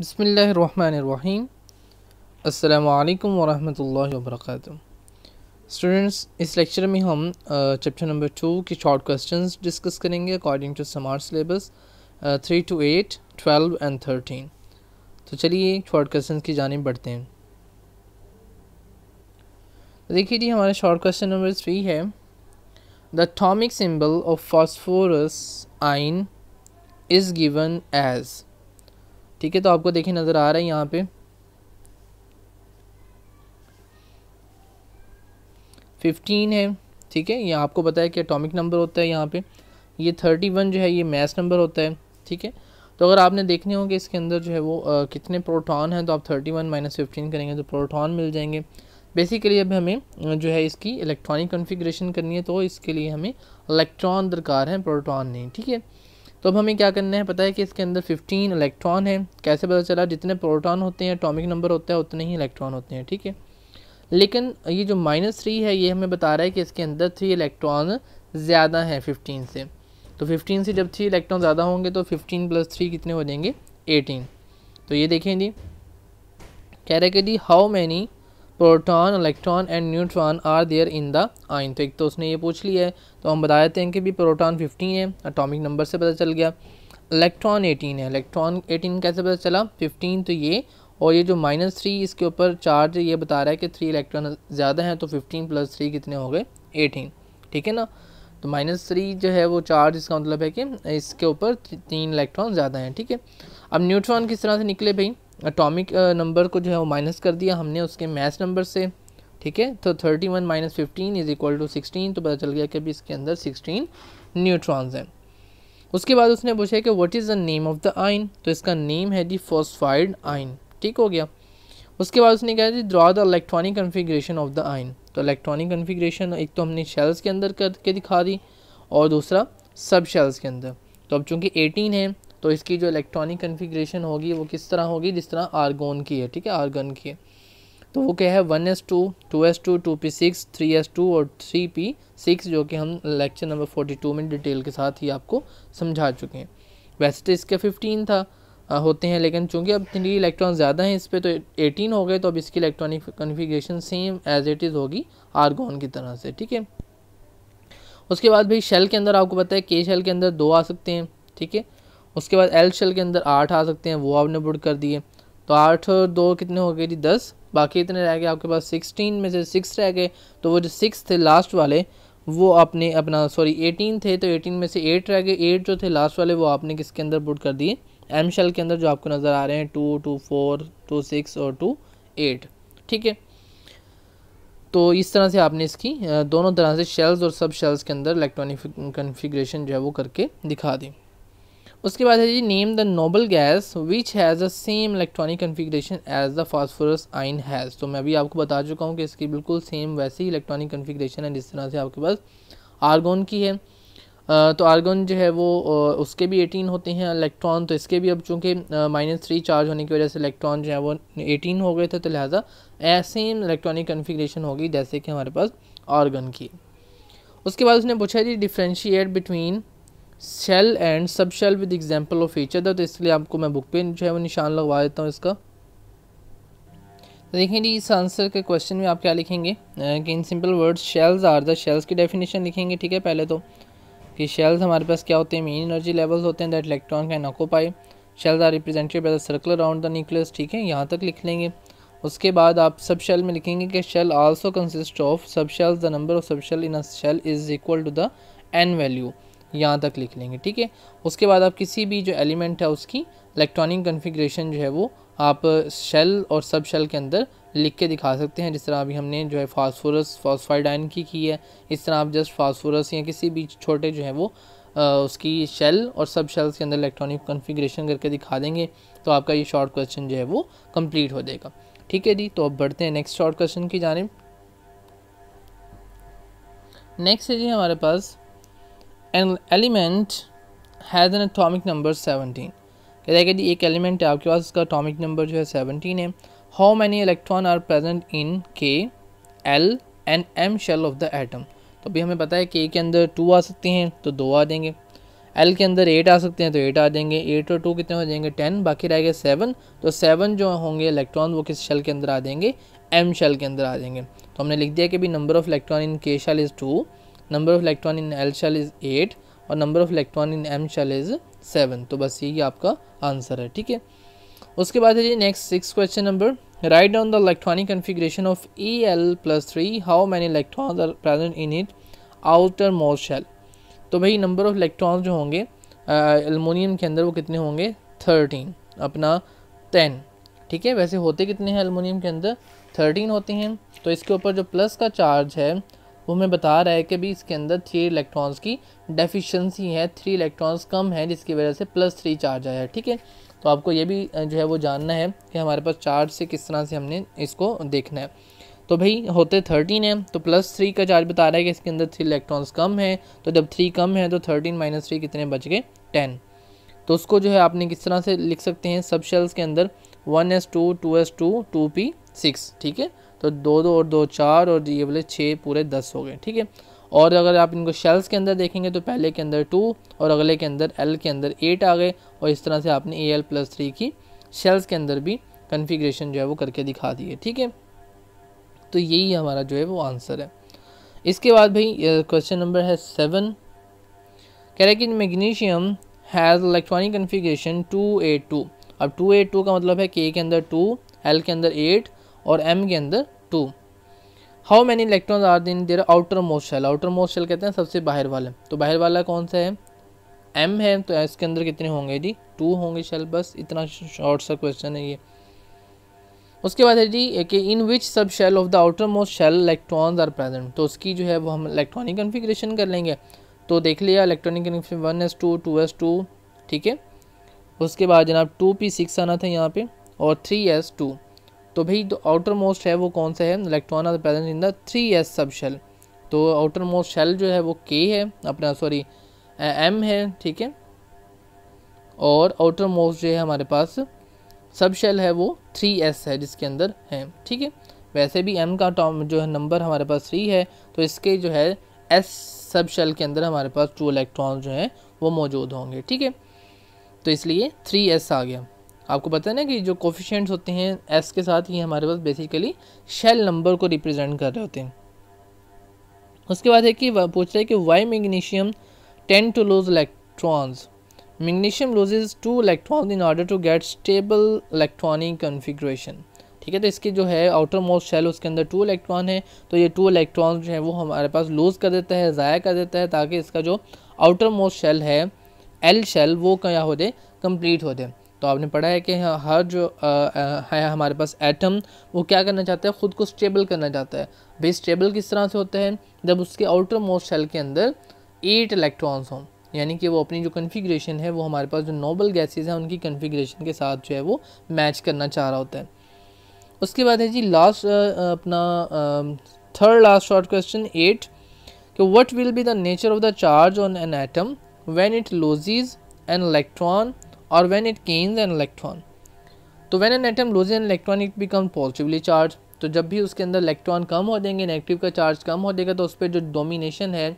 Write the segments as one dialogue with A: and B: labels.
A: बसमीम् अल्लाम वरहमल work students इस लेक्चर में हम चैप्टर नंबर टू के शॉर्ट क्वेश्चंस डिस्कस करेंगे अकॉर्डिंग टू समार syllabus three two eight twelve and thirteen तो चलिए शॉर्ट क्वेश्चंस की जानब बढ़ते हैं देखिए जी हमारा शॉर्ट क्वेश्चन नंबर थ्री है the atomic symbol of phosphorus ion is given as ठीक है तो आपको देखिए नज़र आ रहा है यहाँ पे फिफ्टीन है ठीक है ये आपको पता है कि एटॉमिक नंबर होता है यहाँ पे ये थर्टी वन जो है ये मैस नंबर होता है ठीक है तो अगर आपने देखने हो कि इसके अंदर जो है वो आ, कितने प्रोटॉन हैं तो आप थर्टी वन माइनस फिफ्टीन करेंगे तो प्रोटॉन मिल जाएंगे बेसिकली अब हमें जो है इसकी इलेक्ट्रॉनिक कॉन्फ़िगरेशन करनी है तो इसके लिए हमें इलेक्ट्रॉन दरकार है प्रोटॉन नहीं ठीक है तो अब हमें क्या करना है पता है कि इसके अंदर 15 इलेक्ट्रॉन है कैसे पता चला जितने प्रोटॉन होते हैं टॉमिक नंबर होता है उतने ही इलेक्ट्रॉन होते हैं ठीक है लेकिन ये जो माइनस थ्री है ये हमें बता रहा है कि इसके अंदर थ्री इलेक्ट्रॉन ज़्यादा हैं फिफ्टीन से तो फिफ्टीन से जब थ्री इलेक्ट्रॉन ज़्यादा होंगे तो फिफ्टीन प्लस थ्री कितने हो जाएंगे एटीन तो ये देखें जी कह रहे कि जी how many proton electron and neutron are there in the ion तो एक तो उसने ये पूछ लिया है तो हम बता देते हैं कि भी प्रोटॉन फिफ्टीन है अटोमिक नंबर से पता चल गया इलेक्ट्रॉन एटीन है इलेक्ट्रॉन एटीन कैसे पता चला फिफ्टीन तो ये और ये जो माइनस थ्री इसके ऊपर चार्ज ये बता रहा है कि थ्री इलेक्ट्रॉन ज़्यादा हैं तो फिफ्टीन प्लस थ्री कितने हो गए एटीन ठीक है ना तो माइनस थ्री जो है वो चार्ज इसका मतलब है कि इसके ऊपर तीन इलेक्ट्रॉन ज़्यादा हैं ठीक है अब न्यूट्रॉन किस तरह से निकले भाई अटोमिक नंबर uh, को जो है वो माइनस कर दिया हमने उसके मैथ नंबर से ठीक है तो thirty one minus fifteen is equal to sixteen तो पता चल गया कि अभी इसके अंदर सिक्सटीन न्यूट्रॉन्स हैं उसके बाद उसने पूछा कि what is the name of the ion तो इसका नेम है दी फोस्फाइड आइन ठीक हो गया उसके बाद उसने कहा जी draw the electronic configuration of the ion तो इलेक्ट्रॉनिक कन्फिग्रेशन एक तो हमने शेल्स के अंदर करके दिखा दी और दूसरा सब शेल्स के अंदर तो अब चूँकि एटीन है तो इसकी जो इलेक्ट्रॉनिक कन्फिग्रेशन होगी वो किस तरह होगी जिस तरह आर्गोन की है ठीक है आर्गन की है तो वो क्या है one s two two s two two p six three s two और थ्री पी सिक्स जो कि हम लेक्चर नंबर फोर्टी टू में डिटेल के साथ ही आपको समझा चुके हैं वैसे तो इसके फिफ्टीन था आ, होते हैं लेकिन चूंकि अब थ्री इलेक्ट्रॉन ज़्यादा हैं इस पर तो एटीन हो गए तो अब इसकी electronic configuration same as it is होगी आर्गोन की तरह से ठीक है उसके बाद भाई शेल के अंदर आपको पता है के शेल के अंदर दो आ सकते हैं ठीक है उसके बाद एल शेल के अंदर आठ आ सकते हैं वो आपने बुट कर दिए तो आठ और दो कितने हो गए जी दस बाकी इतने रह गए आपके पास सिक्सटीन में से सिक्स रह गए तो वो जो सिक्स थे लास्ट वाले वो आपने अपना सॉरी एटीन थे तो एटीन में से एट रह गए एट जो थे लास्ट वाले वो आपने किसके अंदर बुट कर दिए एम शेल के अंदर जो आपको नज़र आ रहे हैं two two four two six और टू एट ठीक है तो इस तरह से आपने इसकी दोनों तरह से शेल्स और सब शेल्स के अंदर इलेक्ट्रॉनिक कन्फिग्रेशन जो है वो करके दिखा दी उसके बाद है जी name the noble gas which has the same electronic configuration as the phosphorus ion has तो मैं अभी आपको बता चुका हूँ कि इसकी बिल्कुल सेम वैसी इलेक्ट्रॉनिक कन्फिग्रेशन है जिस तरह से आपके पास आर्गोन की है तो आर्गन जो है वो उसके भी एटीन होते हैं इलेक्ट्रॉन तो इसके भी अब चूँकि माइनस थ्री चार्ज होने की वजह से इलेक्ट्रॉन जो है वो एटीन हो गए थे तो लिहाजा ऐसे इलेक्ट्रॉनिक कन्फिग्रेशन होगी जैसे कि हमारे पास आर्गन की उसके बाद उसने पूछा जी differentiate between shell and sub shell with example of feature था तो इसलिए आपको मैं बुक पे जो है वो निशान लगवा देता हूँ इसका तो देखें जी इस आंसर के क्वेश्चन में आप क्या लिखेंगे कि in simple words shells are the shells की डेफिनेशन लिखेंगे ठीक है पहले तो कि शेल्स हमारे पास क्या होते हैं मेन एनर्जी लेवल्स होते हैं that electron can occupy shells are represented by the circle around the nucleus ठीक है यहाँ तक लिख लेंगे उसके बाद आप सब शेल में लिखेंगे कि shell also consist of sub shells the number of sub shell in a shell is equal to the n value यहाँ तक लिख लेंगे ठीक है उसके बाद आप किसी भी जो एलिमेंट है उसकी इलेक्ट्रॉनिक कन्फिग्रेशन जो है वो आप शेल और सब शेल के अंदर लिख के दिखा सकते हैं जिस तरह अभी हमने जो है फास्फोरस आयन की की है इस तरह आप जस्ट फास्फोरस या किसी भी छोटे जो है वो आ, उसकी शेल और सब शेल्स के अंदर इलेक्ट्रॉनिक कन्फिग्रेशन करके दिखा देंगे तो आपका ये शॉर्ट क्वेश्चन जो है वो कंप्लीट हो जाएगा ठीक है जी तो अब बढ़ते हैं नेक्स्ट शॉर्ट क्वेश्चन की जानब नेक्स्ट है जी हमारे पास an element has an atomic number seventeen कह रहा है कि एक एलिमेंट है आपके पास उसका अटोमिक नंबर जो है सेवनटीन है how many electron are present in K L and M shell of the atom तो अभी हमें पता है के के अंदर टू आ सकते हैं तो दो आ देंगे एल के अंदर एट आ सकते हैं तो एट आ देंगे एट और टू कितने हो जाएंगे टेन बाकी रह गए सेवन तो सेवन जो होंगे इलेक्ट्रॉन वो किस शेल के अंदर आ देंगे एम शेल के अंदर आ जाएंगे तो हमने लिख दिया कि भी number of electron in K shell is two number of electron in L shell is eight और number of electron in M shell is seven तो बस यही आपका आंसर है ठीक है उसके बाद है जी next six question number the electronic configuration of E L plus three how many electron are present in it outer outermost shell तो भाई नंबर ऑफ इलेक्ट्रॉन जो होंगे एलमोनियम के अंदर वो कितने होंगे थर्टीन अपना टेन ठीक है वैसे होते कितने हैं अलमोनियम के अंदर थर्टीन होते हैं तो इसके ऊपर जो प्लस का चार्ज है वो हमें बता रहा है कि भी इसके अंदर थ्री इलेक्ट्रॉन्स की डेफिशिएंसी है थ्री इलेक्ट्रॉन्स कम है जिसकी वजह से प्लस थ्री चार्ज आया ठीक है तो आपको ये भी जो है वो जानना है कि हमारे पास चार्ज से किस तरह से हमने इसको देखना है तो भाई होते थर्टीन है तो प्लस थ्री का चार्ज बता रहा है कि इसके अंदर थ्री इलेक्ट्रॉन्स कम है तो जब थ्री कम है तो थर्टीन माइनस थ्री कितने बच गए टेन तो उसको जो है आपने किस तरह से लिख सकते हैं सब शेल्स के अंदर one s two two s two two p six ठीक है तो दो दो और दो चार और ये बोले छः पूरे दस हो गए ठीक है और अगर आप इनको शेल्स के अंदर देखेंगे तो पहले के अंदर टू और अगले के अंदर एल के अंदर एट आ गए और इस तरह से आपने ए एल प्लस थ्री की शेल्स के अंदर भी कन्फिग्रेशन जो है वो करके दिखा दी है ठीक है तो यही हमारा जो है वो आंसर है इसके बाद भाई क्वेश्चन नंबर है सेवन कह रहे कि magnesium has electronic configuration two eight two अब टू ए टू का मतलब है के के अंदर टू एल के अंदर एट और एम के अंदर two how many electron are in there outermost shell outermost shell कहते हैं सबसे बाहर वाला तो बाहर वाला कौन सा है एम है तो इसके अंदर कितने होंगे जी टू होंगे शेल बस इतना शॉर्ट सा क्वेश्चन है ये उसके बाद है जी कि in which subshell of the outermost shell electrons are present तो उसकी जो है वो हम इलेक्ट्रॉनिक कन्फिग्रेशन कर लेंगे तो देख लिया electronic one s two two s two ठीक है उसके बाद जनाब टू पी सिक्स आना था यहाँ पे और थ्री एस टू तो भाई तो आउटर मोस्ट है वो कौन सा है electron are present in the three s subshell तो आउटर मोस्ट शेल जो है वो के है अपना सॉरी एम है ठीक है और आउटर मोस्ट जो है हमारे पास सब शेल है वो थ्री एस है जिसके अंदर है ठीक है वैसे भी एम का टॉम जो है नंबर हमारे पास थ्री है तो इसके जो है एस सब शेल के अंदर हमारे पास टू इलेक्ट्रॉन जो हैं वो मौजूद होंगे ठीक है तो इसलिए थ्री एस आ गया आपको पता है ना कि जो कोफिशेंट्स होते हैं एस के साथ ये हमारे पास बेसिकली शेल नंबर को रिप्रेजेंट कर रहे होते हैं उसके बाद है कि पूछ रहे हैं कि why magnesium tend to lose electrons magnesium loses two electrons in order to get stable electronic configuration ठीक है तो इसकी जो है आउटर मोस्ट शेल उसके अंदर टू इलेक्ट्रॉन है तो ये टू इलेक्ट्रॉन जो है वो हमारे पास लूज़ कर देता है ज़ाया कर देता है ताकि इसका जो आउटर मोस्ट शेल है एल शेल वो क्या हो जाए कम्प्लीट हो जाए तो आपने पढ़ा है कि हाँ, हर जो है हमारे पास एटम वो क्या करना चाहता है ख़ुद को स्टेबल करना चाहता है भाई स्टेबल किस तरह से होता है जब उसके आउटर मोस्ट शेल के अंदर एट इलेक्ट्रॉन्स हों यानी कि वो अपनी जो कन्फिग्रेशन है वो हमारे पास जो नोबल गैसेज हैं उनकी कन्फिग्रेशन के साथ जो है वो मैच करना चाह रहा होता है उसके बाद है जी लास्ट अपना third last short question eight कि what will be the nature of the charge on an atom when it loses an electron और when it gains an electron तो when an atom lose an electron it become positively charge तो जब भी उसके अंदर electron कम हो जाएंगे negative का चार्ज कम हो जाएगा तो उस पर जो डोमिनेशन है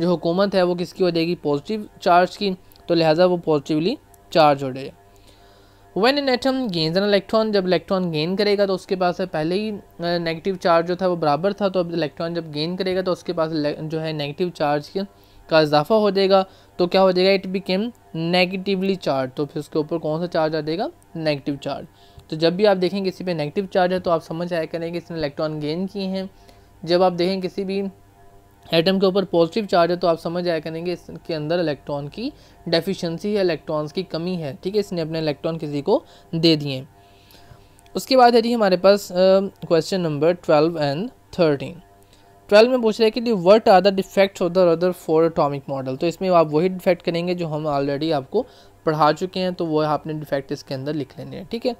A: जो हुकूमत है वो किसकी हो जाएगी पॉजिटिव चार्ज की तो लिहाजा वो पॉजिटिवली चार्ज हो जाएगा when an atom gains an electron जब इलेक्ट्रॉन गेन करेगा तो उसके पास है पहले ही नेगेटिव चार्ज जो था वो बराबर था तो अब इलेक्ट्रॉन जब गेन करेगा तो उसके पास जो है नेगेटिव चार्ज की का इजाफा हो जाएगा तो क्या हो जाएगा इट बिकेम नेगेटिवली चार्ज तो फिर उसके ऊपर कौन सा चार्ज आ जाएगा नेगेटिव चार्ज तो जब भी आप देखें किसी पे नेगेटिव चार्ज है तो आप समझ आया करें कि इसने इलेक्ट्रॉन गेन किए हैं जब आप देखें किसी भी एटम के ऊपर पॉजिटिव चार्ज है तो आप समझ आया करेंगे इसके अंदर इलेक्ट्रॉन की डेफिशिएंसी है इलेक्ट्रॉन्स की कमी है ठीक है इसने अपने इलेक्ट्रॉन किसी को दे दिए उसके बाद है जी हमारे पास question number twelve and thirteen twelve में पूछ रहे हैं कि what are the defects of the Rutherford atomic model तो इसमें आप वही डिफेक्ट करेंगे जो हम ऑलरेडी आपको पढ़ा चुके हैं तो वो आपने डिफेक्ट इसके अंदर लिख लेने हैं ठीक है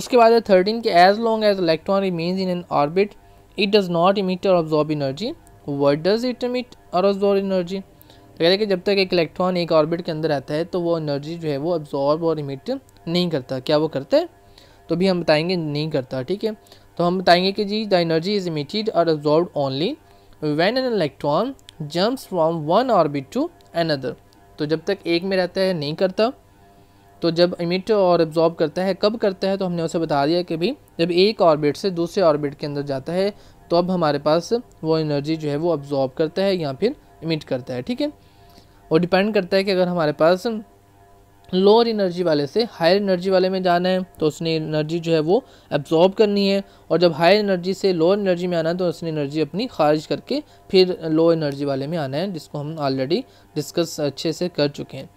A: उसके बाद है थर्टीन के as long as electron remains in an orbit it does not emit or absorb energy what does it emit or absorb energy तो कहते हैं कि जब तक एक इलेक्ट्रॉन एक ऑर्बिट के अंदर रहता है तो वो एनर्जी जो है वो ऑब्जॉर्ब और इमिट नहीं करता क्या वो करता है तो भी हम बताएंगे नहीं करता ठीक है तो हम बताएंगे कि जी the energy is emitted or absorb only when an electron jumps from one orbit to another तो जब तक एक में रहता है नहीं करता तो जब इमिट और एब्जॉर्ब करता है कब करता है तो हमने उसे बता दिया कि भी जब एक ऑर्बिट से दूसरे ऑर्बिट के अंदर जाता है तो अब हमारे पास वो एनर्जी जो है वो अब्जॉर्ब करता है या फिर इमिट करता है ठीक है और डिपेंड करता है कि अगर हमारे पास लोअर एनर्जी वाले से हायर एनर्जी वाले में जाना है तो उसने एनर्जी जो है वो एब्जॉर्ब करनी है और जब हायर एनर्जी से लोअर एनर्जी में आना है तो उसने एनर्जी अपनी खारिज करके फिर लो एनर्जी वाले में आना है जिसको हम ऑलरेडी डिस्कस अच्छे से कर चुके हैं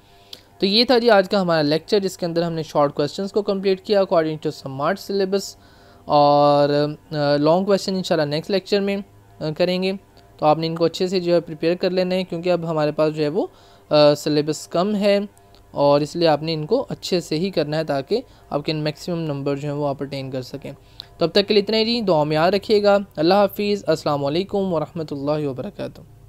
A: तो ये था जी आज का हमारा लेक्चर जिसके अंदर हमने शॉर्ट क्वेश्चन को कम्प्लीट किया अकॉर्डिंग टू स्मार्ट सिलेबस और लॉन्ग क्वेश्चन शाला नेक्स्ट लेक्चर में करेंगे तो आपने इनको अच्छे से जो है प्रिपेयर कर लेना है क्योंकि अब हमारे पास जो है वो सिलेबस कम है और इसलिए आपने इनको अच्छे से ही करना है ताकि आपके मैक्सिमम नंबर जो हैं वो आप अटेन कर सकें तब तक के लिए इतना ही दुआ में याद रखिएगा अल्लाह हाफिज़ अस्सलाम वालेकुम वरहमतुल्लाहि